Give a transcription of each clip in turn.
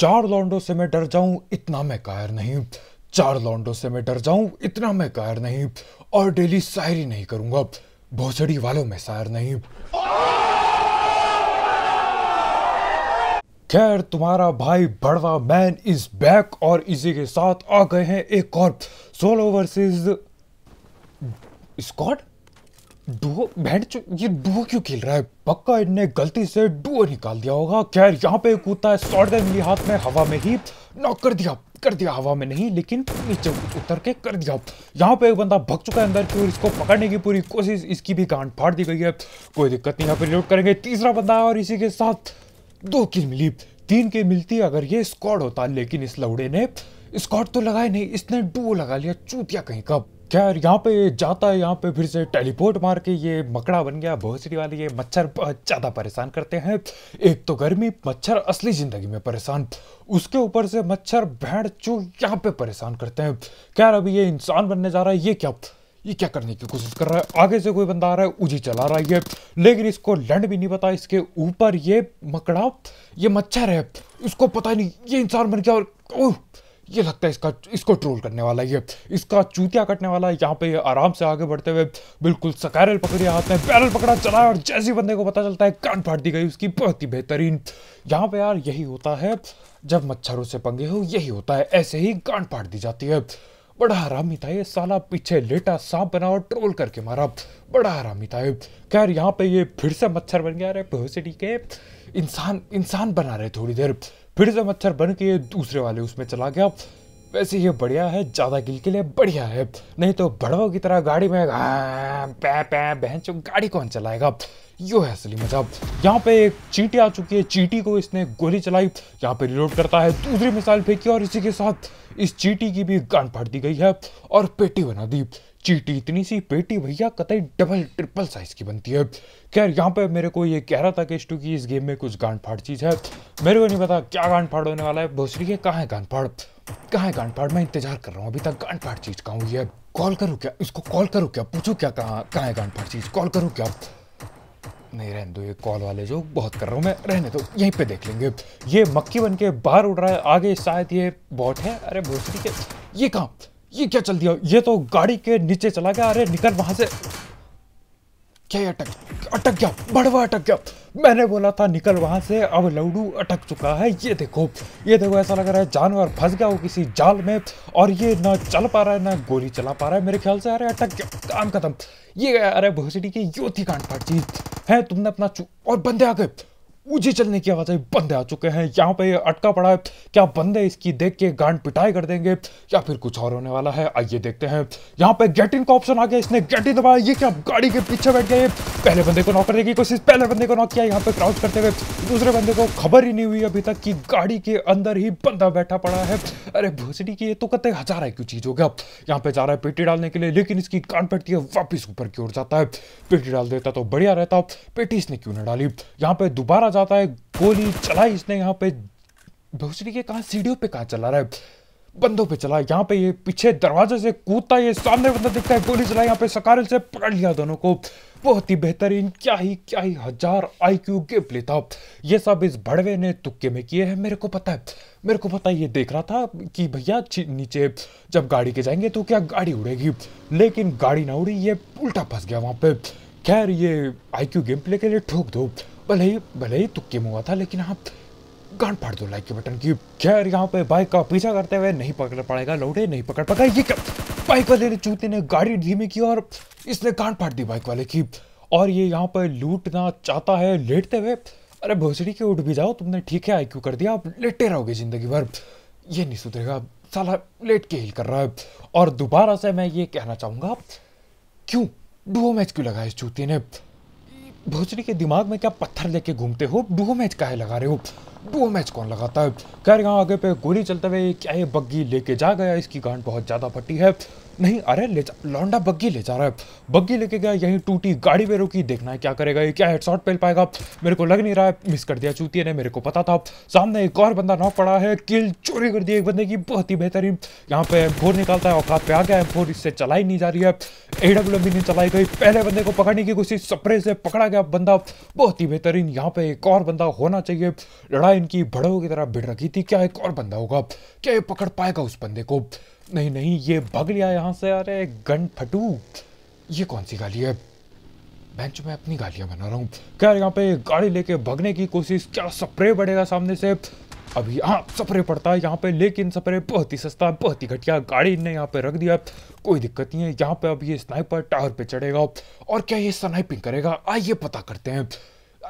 चार लौंडों से मैं डर जाऊं इतना मैं कायर नहीं चार लौंडों से मैं डर जाऊं इतना मैं कायर नहीं और डेली शायरी नहीं करूंगा भोसड़ी वालों में शायर नहीं खैर तुम्हारा भाई बड़वा मैन इज बैक और इसी के साथ आ गए हैं एक और सोलो वर्सेस स्कॉट डुओ भेंट ये डुओ क्यों खेल रहा है पक्का इनने गलती से डुओ निकाल दिया होगा खैर यहाँ पे कूदता है शॉर्ट गन मिली हाथ में हवा में ही नॉक कर दिया कर दिया हवा में नहीं लेकिन नीचे उतर के कर दिया यहाँ पे एक बंदा भग चुका है अंदर की ओर इसको पकड़ने की पूरी कोशिश इसकी भी गांड फाड़ दी गई है कोई दिक्कत नहीं यहाँ पे रिलोट करेंगे तीसरा बंदा और इसी के साथ दो किल मिली तीन किल मिलती अगर ये स्कॉड होता लेकिन इस लौड़े ने स्कॉड तो लगाया नहीं इसने डुओ लगा लिया चूतिया कहीं का खैर यहाँ पे जाता है यहाँ पे फिर से टेलीपोर्ट मार के ये मकड़ा बन गया भोसड़ी वाले ये मच्छर बहुत ज़्यादा परेशान करते हैं एक तो गर्मी मच्छर असली ज़िंदगी में परेशान उसके ऊपर से मच्छर भेड़ चू यहाँ पे परेशान करते हैं खैर अभी ये इंसान बनने जा रहा है ये क्या ये क्या करने की कोशिश कर रहा है आगे से कोई बंदा आ रहा है उजी चला रहा है लेकिन इसको लैंड भी नहीं पता इसके ऊपर ये मकड़ा ये मच्छर है इसको पता नहीं ये इंसान बन गया और ये लगता है इसका इसको ट्रोल करने वाला ये इसका चूतिया कटने वाला यहाँ पे आराम से आगे बढ़ते हुए बिल्कुल सकारल पकड़े हाथ में बैरल पकड़ा चला और जैसे बंदे को पता चलता है कान फाट दी गई उसकी बहुत ही बेहतरीन यहाँ पे यार यही होता है जब मच्छरों से पंगे हो यही होता है ऐसे ही कान फाट दी जाती है बड़ा हरामी था ये साला पीछे लेटा सांप बना और ट्रोल करके मारा बड़ा हरामी था ये खैर यहाँ पे ये फिर से मच्छर बन गया अरे पोसिटी के इंसान इंसान बना रहे थोड़ी देर फिर से मच्छर बन के दूसरे वाले उसमें चला गया वैसे ये बढ़िया है ज़्यादा गिल के लिए बढ़िया है नहीं तो भड़वों की तरह गाड़ी में पै पै बहन गाड़ी कौन चलाएगा यो है असली मजा यहाँ पे एक चीटी आ चुकी है चीटी को इसने गोली चलाई यहाँ पे रिलोड करता है दूसरी मिसाइल फेंकी और इसी के साथ इस चीटी की भी गन फाड़ दी गई है और पेटी बना दी चीटी इतनी सी पेटी भैया कतई डबल ट्रिपल साइज की बनती है खैर यहाँ पे मेरे को ये कह रहा था कि इस की इस गेम में कुछ गांड फाड़ चीज़ है मेरे को नहीं पता क्या गांड फाड़ होने वाला है भोसरी के कहाँ है गांड फाड़ कहाँ है गांड फाड़ मैं इंतजार कर रहा हूँ अभी तक गांड फाड़ चीज़ कहाँ हुई है कॉल करूँ क्या इसको कॉल करूँ क्या पूछू क्या कहाँ कहाँ है गांड फाड़ चीज़ कॉल करूँ क्या नहीं रहने दो ये कॉल वाले जो बहुत कर रहा हूँ मैं रहने दो यहीं पे देख लेंगे ये मक्की बन के बाहर उड़ रहा है आगे शायद ये बॉट है अरे भोसरी के ये कहाँ ये क्या चल दिया ये तो गाड़ी के नीचे चला गया अरे निकल वहां से क्या अटक अटक गया बड़वा अटक गया मैंने बोला था निकल वहां से अब लौडू अटक चुका है ये देखो ये देखो ऐसा लग रहा है जानवर फंस गया हो किसी जाल में और ये ना चल पा रहा है ना गोली चला पा रहा है मेरे ख्याल से अरे अटक गया काम खत्म ये अरे भोसडी की यो कांड कांटा चीज है तुमने अपना चू और बंदे आ गए मुझे चलने की आवाज़ आई बंदे आ चुके हैं यहाँ पे अटका पड़ा है क्या बंदे इसकी देख के गांड पिटाई कर देंगे या फिर कुछ और होने वाला है आइए देखते हैं यहाँ पे गेट इन का ऑप्शन आ गया इसने गेट इन दबाया ये क्या गाड़ी के पीछे बैठ गए पहले बंदे को नॉक करने की कोशिश पहले बंदे को नॉक किया यहाँ पे क्राउच करते हुए दूसरे बंदे को खबर ही नहीं हुई अभी तक कि गाड़ी के अंदर ही बंदा बैठा पड़ा है अरे भोसडी की ये तो कते हजार है क्यों चीज़ हो गया यहाँ पे जा रहा है पेटी डालने के लिए लेकिन इसकी गांड पटती है वापिस ऊपर की ओर जाता है पेटी डाल देता तो बढ़िया रहता पेटी इसने क्यों ना डाली यहाँ पे दोबारा आता है गोली चलाई इसने यहाँ पे भोसड़ी के कहा सीढ़ियों पे कहा चला रहा है बंदों पे चला यहाँ पे ये पीछे दरवाजे से कूदता ये सामने बंदा दिखता है गोली चला यहाँ पे सकारल से पकड़ लिया दोनों को बहुत ही बेहतरीन क्या ही क्या ही हजार आई क्यू गिफ्ट लेता ये सब इस भड़वे ने तुक्के में किए हैं मेरे को पता है मेरे को पता है ये देख रहा था कि भैया नीचे जब गाड़ी के जाएंगे तो क्या गाड़ी उड़ेगी लेकिन गाड़ी ना उड़ी ये उल्टा फंस गया वहाँ पे खैर ये आई क्यू गेम प्ले के लिए ठोक दो भले ही भले ही तुक्के में हुआ था लेकिन आप गांड फाड़ दो लाइक के बटन की खैर यहाँ पे बाइक का पीछा करते हुए नहीं पकड़ पाएगा लौटे नहीं पकड़ पाएगा ये क्या बाइक वाले ने चूते ने गाड़ी धीमे की और इसने गांड फाड़ दी बाइक वाले की और ये यहाँ पर लूटना चाहता है लेटते हुए अरे भोसड़ी के उठ भी जाओ तुमने ठीक है आई कर दिया आप लेटे रहोगे ज़िंदगी भर ये नहीं सुधरेगा साला लेट के हिल कर रहा है और दोबारा से मैं ये कहना चाहूँगा क्यों डुओ मैच क्यों लगा इस चूती ने भोसड़ी के दिमाग में क्या पत्थर लेके घूमते हो डुओ मैच काहे लगा रहे हो डुओ मैच कौन लगाता है खैर यहाँ आगे पे गोली चलते हुए क्या ये बग्गी लेके जा गया इसकी गांड बहुत ज़्यादा फटी है नहीं अरे ले जा लौंडा बग्गी ले जा रहा है बग्गी लेके गया यहीं टूटी गाड़ी में रुकी देखना है क्या करेगा ये क्या हेडशॉट पहल पाएगा मेरे को लग नहीं रहा है मिस कर दिया चूतिया ने मेरे को पता था सामने एक और बंदा नॉक पड़ा है किल चोरी कर दी एक बंदे की बहुत ही बेहतरीन यहाँ पे फोर निकालता है औकात पे आ गया फोर इससे चलाई नहीं जा रही है ए डब्ल्यू भी नहीं चलाई गई पहले बंदे को पकड़ने की कोशिश सप्रे से पकड़ा गया बंदा बहुत ही बेहतरीन यहाँ पे एक और बंदा होना चाहिए लड़ाई इनकी भड़ों की तरह भिड़ रखी थी क्या एक और बंदा होगा क्या ये पकड़ पाएगा उस बंदे को नहीं नहीं ये भग लिया यहाँ से अरे गन फटू ये कौन सी गाली है बेंच में अपनी गालियां बना रहा हूँ क्या यहाँ पे गाड़ी लेके भगने की कोशिश क्या स्प्रे बढ़ेगा सामने से अभी हाँ स्प्रे पड़ता है यहाँ पे लेकिन स्प्रे बहुत ही सस्ता बहुत ही घटिया गाड़ी ने यहाँ पे रख दिया कोई दिक्कत नहीं है यहाँ पे अब ये स्नाइपर टावर पे चढ़ेगा और क्या ये स्नाइपिंग करेगा आइए पता करते हैं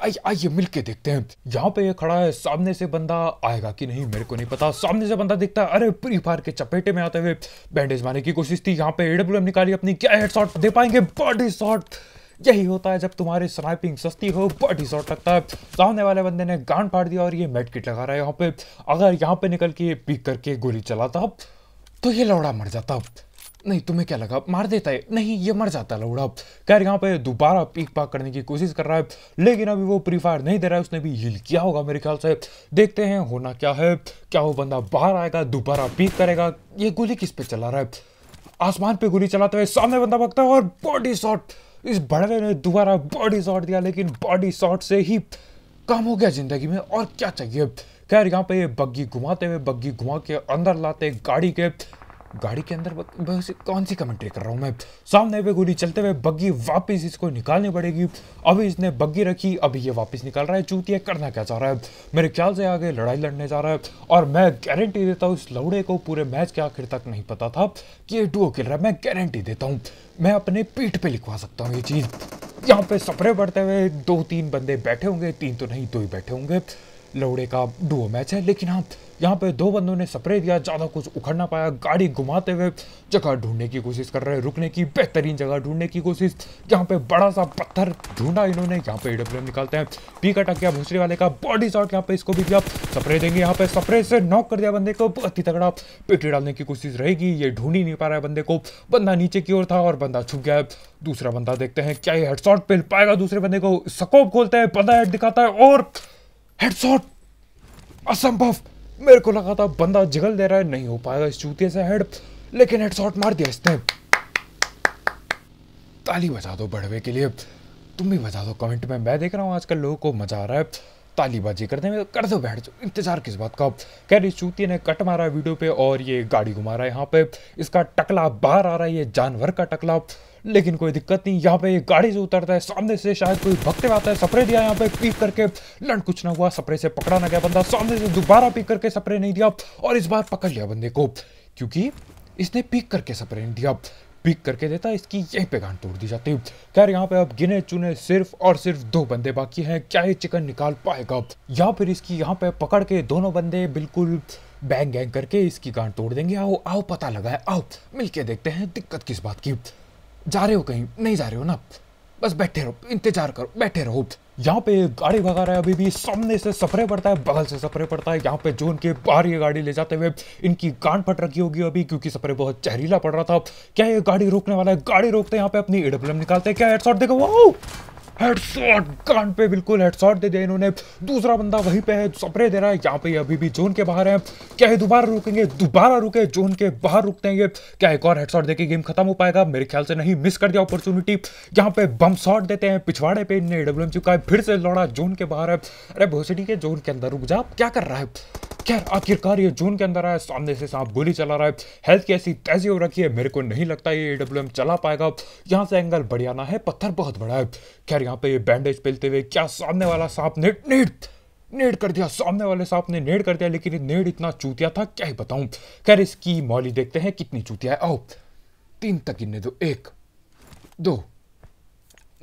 आइए मिल के देखते हैं यहाँ पे ये खड़ा है सामने से बंदा आएगा कि नहीं मेरे को नहीं पता सामने से बंदा दिखता है अरे प्री फायर के चपेटे में आते हुए बैंडेज मारने की कोशिश थी यहाँ पे एडब्ल्यू निकाली अपनी क्या हेड शॉट दे पाएंगे बॉडी शॉट यही होता है जब तुम्हारी स्नाइपिंग सस्ती हो बॉडी शॉट लगता है सामने वाले बंदे ने गांड फाड़ दिया और ये मेड किट लगा रहा है यहाँ पे अगर यहाँ पे निकल के पीक करके गोली चलाता तो ये लौड़ा मर जाता नहीं तुम्हें क्या लगा मार देता है नहीं ये मर जाता लौड़ा खैर यहाँ पे दोबारा पीक पाक करने की कोशिश कर रहा है लेकिन अभी वो प्री फायर नहीं दे रहा है उसने भी हिल किया होगा मेरे ख्याल से देखते हैं होना क्या है क्या वो बंदा बाहर आएगा दोबारा पीक करेगा ये गोली किस पे चला रहा है आसमान पे गोली चलाते हुए सामने बंदा भगता है और बॉडी शॉट इस बड़वे ने दोबारा बॉडी शॉट दिया लेकिन बॉडी शॉट से ही काम हो गया जिंदगी में और क्या चाहिए खैर यहाँ पे ये बग्गी घुमाते हुए बग्गी घुमा के अंदर लाते गाड़ी के गाड़ी के अंदर कौन सी कमेंट्री कर रहा हूँ मैं सामने पे गोली चलते हुए बग्गी वापस इसको निकालनी पड़ेगी अभी इसने बग्गी रखी अभी ये वापस निकाल रहा है चूतिया करना क्या चाह रहा है मेरे ख्याल से आगे लड़ाई लड़ने जा रहा है और मैं गारंटी देता हूँ इस लौड़े को पूरे मैच के आखिर तक नहीं पता था कि ये डुओ किल रहा है मैं गारंटी देता हूँ मैं अपने पीठ पर लिखवा सकता हूँ ये चीज़ यहाँ पे सपरे बढ़ते हुए दो तीन बंदे बैठे होंगे तीन तो नहीं दो ही बैठे होंगे लौड़े का डुओ मैच है लेकिन हाँ यहाँ पे दो बंदों ने स्प्रे दिया ज़्यादा कुछ उखड़ ना पाया गाड़ी घुमाते हुए जगह ढूंढने की कोशिश कर रहे हैं रुकने की बेहतरीन जगह ढूंढने की कोशिश यहाँ पे बड़ा सा पत्थर ढूंढा इन्होंने यहाँ पे डब्ल्यू निकालते हैं पी का टकिया भूसरे वाले का बॉडी शॉट यहाँ पे इसको भी दिया स्प्रे देंगे यहाँ पे स्प्रे से नॉक कर दिया बंदे को बहुत ही तगड़ा पेटी डालने की कोशिश रहेगी ये ढूंढ ही नहीं पा रहा है बंदे को बंदा नीचे की ओर था और बंदा छुप गया दूसरा बंदा देखते हैं क्या ये हेडशॉट पिल पाएगा दूसरे बंदे को सकोप खोलते हैं बंदा हेड दिखाता है और हेडशॉट असंभव मेरे को लगा था बंदा जगल दे रहा है नहीं हो पाएगा इस चूतिए से हेड लेकिन हेडशॉट मार दिया इसने ताली बजा दो बढ़वे के लिए तुम भी बजा दो कमेंट में मैं देख रहा हूँ आजकल लोगों को मजा आ रहा है तालीबाजी करते हैं कर दो बैठ जाओ इंतजार किस बात का कह रही चूती ने कट मारा वीडियो पे और ये गाड़ी घुमा रहा है यहाँ पे इसका टकला बाहर आ रहा है ये जानवर का टकला लेकिन कोई दिक्कत नहीं यहाँ पे गाड़ी से उतरता है सामने से शायद कोई भक्ते आता है सप्रे दिया यहाँ पे पीक करके लड़ कुछ ना हुआ सप्रे से पकड़ा ना गया बंदा सामने से दोबारा पीक करके सप्रे नहीं दिया और इस बार पकड़ लिया बंदे को क्योंकि इसने पीक करके सप्रे नहीं दिया पिक करके देता इसकी यहीं पे गांड तोड़ दी जाती खैर यहाँ पे अब गिने चुने सिर्फ और सिर्फ दो बंदे बाकी हैं क्या ये चिकन निकाल पाएगा या फिर इसकी यहाँ पे पकड़ के दोनों बंदे बिल्कुल बैंग गैंग करके इसकी गांड तोड़ देंगे आओ आओ पता लगा है आओ मिलके देखते हैं दिक्कत किस बात की जा रहे हो कहीं नहीं जा रहे हो ना बस बैठे रहो इंतजार करो बैठे रहो यहाँ पे गाड़ी भगा रहा है अभी भी सामने से सफरे पड़ता है बगल से सफरे पड़ता है यहाँ पे जो उनके बाहर ये गाड़ी ले जाते हुए इनकी गांड फट रखी होगी अभी क्योंकि सफरे बहुत जहरीला पड़ रहा था क्या ये गाड़ी रोकने वाला है गाड़ी रोकते यहाँ पे अपनी एडब्ल्यू निकालते हैं क्या हेडशॉट देखो वो हेडशॉट कान पे बिल्कुल हेडशॉट दे दिया इन्होंने दूसरा बंदा वहीं पे है सपरे दे रहा है यहाँ पे अभी भी जोन के बाहर है क्या ये दोबारा रुकेंगे दोबारा रुके जोन के बाहर रुकते हैं क्या एक और हेडशॉट देके गेम खत्म हो पाएगा मेरे ख्याल से नहीं मिस कर दिया अपॉर्चुनिटी यहाँ पे बम शॉट देते हैं पिछवाड़े पे इन्हें डब्ल्यू एम फिर से लौड़ा जोन के बाहर है अरे भोसडी के जोन के अंदर रुक जा क्या कर रहा है खैर आखिरकार ये जून के अंदर आया सामने से सांप गोली चला रहा है हेल्थ की ऐसी तेजी हो रखी है मेरे को नहीं लगता ये ए चला पाएगा यहाँ से एंगल बढ़ियाना है पत्थर बहुत बड़ा है खैर यहाँ पे ये बैंडेज पिलते हुए क्या सामने वाला सांप नेट नेट नेड़ कर दिया सामने वाले सांप ने नेड़ कर दिया लेकिन ये नेड़ इतना चूतिया था क्या ही बताऊं खैर इसकी मौली देखते हैं कितनी चूतिया है आओ तीन तक गिनने दो एक दो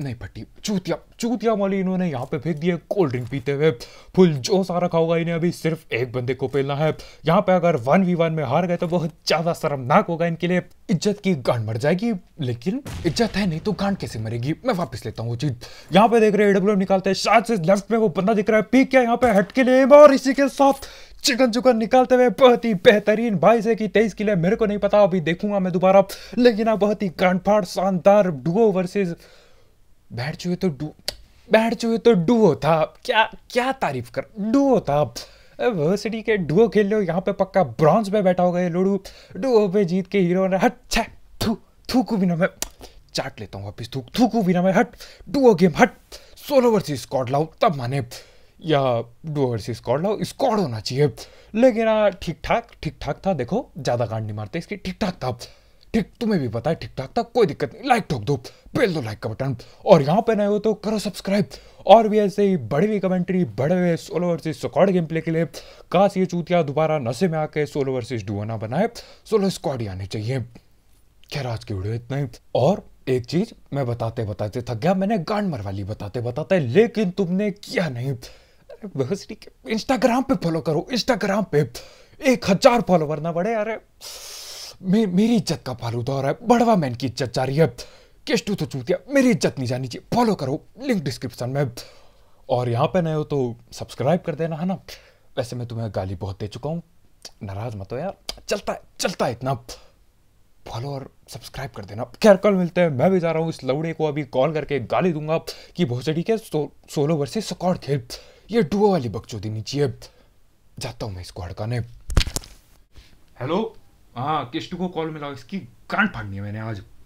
नहीं फटी चूतिया चूतिया वाली इन्होंने यहाँ पे फेंक दिया कोल्ड ड्रिंक पीते हुए फुल जो सारा रखा होगा इन्हें अभी सिर्फ एक बंदे को पेलना है यहाँ पे अगर वन वी वन में हार गए तो बहुत ज़्यादा शर्मनाक होगा इनके लिए इज्जत की गांड मर जाएगी लेकिन इज्जत है नहीं तो गांड कैसे मरेगी मैं वापस लेता हूँ वो चीज यहाँ पे देख रहे एडब्ल्यू निकालते हैं शायद से लेफ्ट में वो बंदा दिख रहा है पी क्या यहाँ पे हट के लिए और इसी के साथ चिकन चुकन निकालते हुए बहुत ही बेहतरीन बाईस है कि तेईस किले मेरे को नहीं पता अभी देखूंगा मैं दोबारा लेकिन बहुत ही गांड शानदार डुओ वर्सेज बैठ चुके तो डू बैठ चुके तो डू होता क्या क्या तारीफ कर डू होता वर्सिटी के डुओ खेल लो यहाँ पे पक्का ब्रॉन्ज में बैठा होगा ये लोडू डुओ पे जीत के हीरो ने हट छ थू थूकू बिना मैं चाट लेता हूँ वापिस थूक थूकू बिना मैं हट डुओ गेम हट सोलो वर्सेस स्कॉट लाओ तब माने या डुओ वर्सेस स्कॉट लाओ स्कॉट होना चाहिए लेकिन हाँ, ठीक ठाक ठीक ठाक था देखो ज़्यादा कांड नहीं मारते इसकी ठीक ठाक था ठीक तुम्हें भी पता है ठीक ठाक था कोई दिक्कत नहीं लाइक ठोक दो बेल दो लाइक का बटन और यहाँ पे नए हो तो करो सब्सक्राइब और भी ऐसे ही बड़ी हुई कमेंट्री बड़े हुए solo versus squad game play के लिए काश ये चूतिया दोबारा नशे में आके सोलो वर्सेज डुओ बनाए सोलो स्क्वाड ही आने चाहिए खैर आज की वीडियो इतना ही और एक चीज मैं बताते बताते थक गया मैंने गांड मरवाली बताते बताते लेकिन तुमने किया नहीं बस ठीक है इंस्टाग्राम पे फॉलो करो इंस्टाग्राम पे एक हजार फॉलोवर ना बढ़े अरे मे, मेरी इज्जत का फालू दौर है बड़वा मैन की इज्जत जा रही है किस्टू तो चूतिया मेरी इज्जत नहीं जानी चाहिए फॉलो करो लिंक डिस्क्रिप्शन में और यहाँ पे नए हो तो सब्सक्राइब कर देना है ना वैसे मैं तुम्हें गाली बहुत दे चुका हूँ नाराज मत हो यार चलता है चलता है इतना फॉलो और सब्सक्राइब कर देना खैर कल मिलते हैं मैं भी जा रहा हूँ इस लवड़े को अभी कॉल करके गाली दूंगा कि भोसडी के सो, सोलो वर्सेस स्कॉर्ड थे ये डुओ वाली बकचोदी नीचे जाता हूँ मैं इसको हड़काने हेलो हाँ केश को कॉल मिलाओ इसकी गांड फाड़नी है मैंने आज